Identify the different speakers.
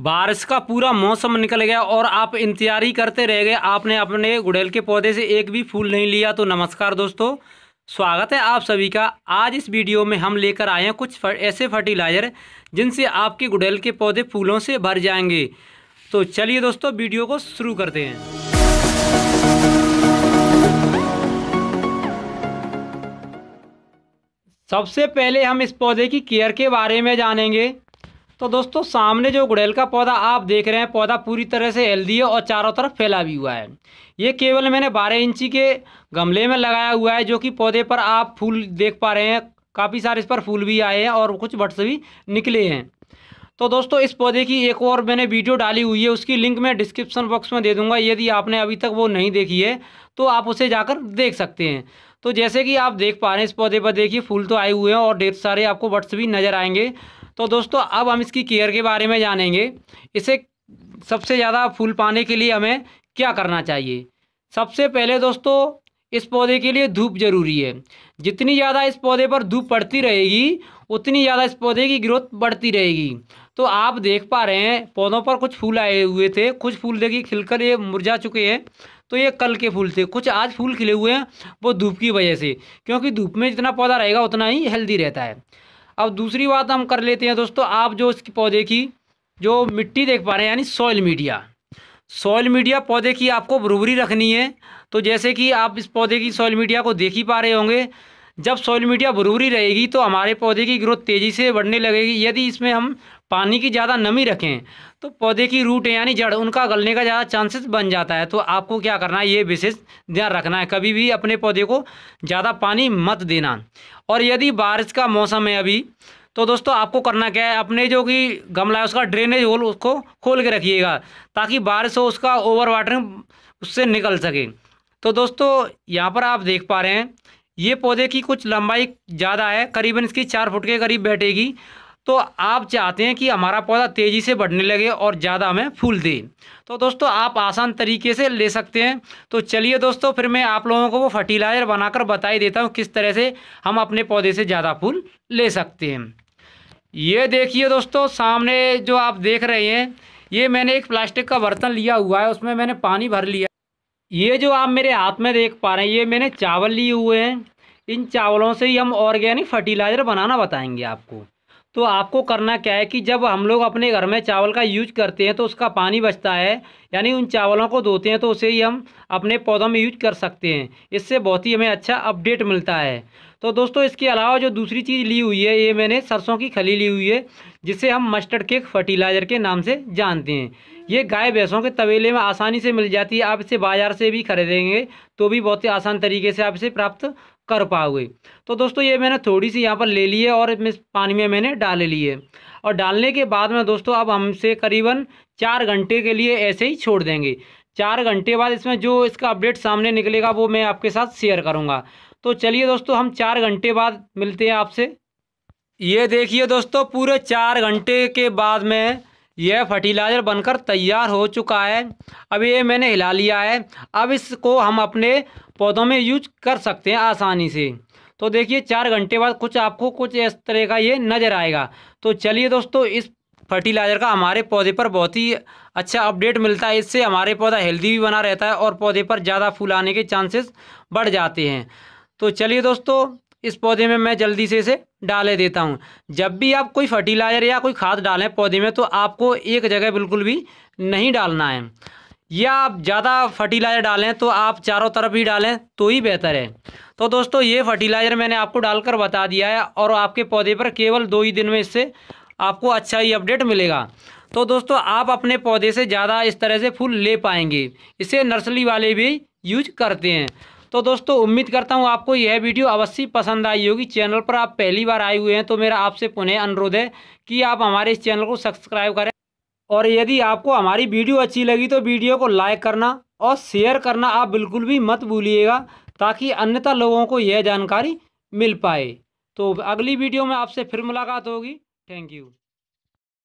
Speaker 1: बारिश का पूरा मौसम निकल गया और आप इंतजार ही करते रह गए आपने अपने गुड़ैल के पौधे से एक भी फूल नहीं लिया तो नमस्कार दोस्तों स्वागत है आप सभी का आज इस वीडियो में हम लेकर आए हैं कुछ फर, ऐसे फर्टिलाइज़र जिनसे आपके गुड़ैल के पौधे फूलों से भर जाएंगे तो चलिए दोस्तों वीडियो को शुरू करते हैं सबसे पहले हम इस पौधे की केयर के बारे में जानेंगे तो दोस्तों सामने जो गुड़ैल का पौधा आप देख रहे हैं पौधा पूरी तरह से हेल्दी है और चारों तरफ फैला भी हुआ है ये केवल मैंने बारह इंची के गमले में लगाया हुआ है जो कि पौधे पर आप फूल देख पा रहे हैं काफ़ी सारे इस पर फूल भी आए हैं और कुछ बट्स भी निकले हैं तो दोस्तों इस पौधे की एक और मैंने वीडियो डाली हुई है उसकी लिंक मैं डिस्क्रिप्शन बॉक्स में दे दूंगा यदि आपने अभी तक वो नहीं देखी है तो आप उसे जाकर देख सकते हैं तो जैसे कि आप देख पा रहे हैं इस पौधे पर देखिए फूल तो आए हुए हैं और ढेर सारे आपको बट्स भी नज़र आएंगे तो दोस्तों अब हम इसकी केयर के बारे में जानेंगे इसे सबसे ज़्यादा फूल पाने के लिए हमें क्या करना चाहिए सबसे पहले दोस्तों इस पौधे के लिए धूप जरूरी है जितनी ज़्यादा इस पौधे पर धूप पड़ती रहेगी उतनी ज़्यादा इस पौधे की ग्रोथ बढ़ती रहेगी तो आप देख पा रहे हैं पौधों पर कुछ फूल आए हुए थे कुछ फूल देखिए खिलकर ये मुरझा चुके हैं तो ये कल के फूल थे कुछ आज फूल खिले हुए हैं वो धूप की वजह से क्योंकि धूप में जितना पौधा रहेगा उतना ही हेल्दी रहता है अब दूसरी बात हम कर लेते हैं दोस्तों आप जो इसकी पौधे की जो मिट्टी देख पा रहे हैं यानी सॉइल मीडिया सॉइल मीडिया पौधे की आपको बरूबरी रखनी है तो जैसे कि आप इस पौधे की सॉइल मीडिया को देख ही पा रहे होंगे जब सॉइल मीडिया भरूरी रहेगी तो हमारे पौधे की ग्रोथ तेज़ी से बढ़ने लगेगी यदि इसमें हम पानी की ज़्यादा नमी रखें तो पौधे की रूट यानी जड़ उनका गलने का ज़्यादा चांसेस बन जाता है तो आपको क्या करना है ये विशेष ध्यान रखना है कभी भी अपने पौधे को ज़्यादा पानी मत देना और यदि बारिश का मौसम है अभी तो दोस्तों आपको करना क्या है अपने जो कि गमला है उसका ड्रेनेज होल उसको खोल के रखिएगा ताकि बारिश हो उसका ओवर वाटरिंग उससे निकल सके तो दोस्तों यहाँ पर आप देख पा रहे हैं ये पौधे की कुछ लंबाई ज़्यादा है करीबन इसकी चार फुट के करीब बैठेगी तो आप चाहते हैं कि हमारा पौधा तेज़ी से बढ़ने लगे और ज़्यादा हमें फूल दे तो दोस्तों आप आसान तरीके से ले सकते हैं तो चलिए दोस्तों फिर मैं आप लोगों को वो फर्टिलाइज़र बनाकर बताई देता हूँ किस तरह से हम अपने पौधे से ज़्यादा फूल ले सकते हैं ये देखिए दोस्तों सामने जो आप देख रहे हैं ये मैंने एक प्लास्टिक का बर्तन लिया हुआ है उसमें मैंने पानी भर लिया ये जो आप मेरे हाथ में देख पा रहे हैं ये मैंने चावल लिए हुए हैं इन चावलों से ही हम ऑर्गेनिक फर्टिलाइज़र बनाना बताएंगे आपको तो आपको करना क्या है कि जब हम लोग अपने घर में चावल का यूज करते हैं तो उसका पानी बचता है यानी उन चावलों को धोते हैं तो उसे ही हम अपने पौधों में यूज कर सकते हैं इससे बहुत ही हमें अच्छा अपडेट मिलता है तो दोस्तों इसके अलावा जो दूसरी चीज़ ली हुई है ये मैंने सरसों की खली ली हुई है जिसे हम मस्टर्ड केक फर्टिलाइज़र के नाम से जानते हैं ये गाय भैंसों के तवेले में आसानी से मिल जाती है आप इसे बाज़ार से भी खरीदेंगे तो भी बहुत ही आसान तरीके से आप इसे प्राप्त कर पाओगे तो दोस्तों ये मैंने थोड़ी सी यहाँ पर ले ली है और इस पानी में मैंने डाल ली है और डालने के बाद में दोस्तों अब हमसे करीबन चार घंटे के लिए ऐसे ही छोड़ देंगे चार घंटे बाद इसमें जो इसका अपडेट सामने निकलेगा वो मैं आपके साथ शेयर करूँगा तो चलिए दोस्तों हम चार घंटे बाद मिलते हैं आपसे ये देखिए दोस्तों पूरे चार घंटे के बाद में यह फर्टिलाइज़र बनकर तैयार हो चुका है अब ये मैंने हिला लिया है अब इसको हम अपने पौधों में यूज कर सकते हैं आसानी से तो देखिए चार घंटे बाद कुछ आपको कुछ इस तरह का ये नज़र आएगा तो चलिए दोस्तों इस फर्टिलाइज़र का हमारे पौधे पर बहुत ही अच्छा अपडेट मिलता है इससे हमारे पौधा हेल्दी भी बना रहता है और पौधे पर ज़्यादा फूल आने के चांसेस बढ़ जाते हैं तो चलिए दोस्तों इस पौधे में मैं जल्दी से इसे डाले देता हूँ जब भी आप कोई फर्टिलाइज़र या कोई खाद डालें पौधे में तो आपको एक जगह बिल्कुल भी नहीं डालना है या आप ज़्यादा फर्टिलाइज़र डालें तो आप चारों तरफ ही डालें तो ही बेहतर है तो दोस्तों ये फर्टिलाइज़र मैंने आपको डालकर बता दिया है और आपके पौधे पर केवल दो ही दिन में इससे आपको अच्छा ही अपडेट मिलेगा तो दोस्तों आप अपने पौधे से ज़्यादा इस तरह से फूल ले पाएंगे इसे नर्सरी वाले भी यूज करते हैं तो दोस्तों उम्मीद करता हूँ आपको यह वीडियो अवश्य पसंद आई होगी चैनल पर आप पहली बार आए हुए हैं तो मेरा आपसे पुनः अनुरोध है कि आप हमारे इस चैनल को सब्सक्राइब करें और यदि आपको हमारी वीडियो अच्छी लगी तो वीडियो को लाइक करना और शेयर करना आप बिल्कुल भी मत भूलिएगा ताकि अन्यथा लोगों को यह जानकारी मिल पाए तो अगली वीडियो में आपसे फिर मुलाकात होगी थैंक यू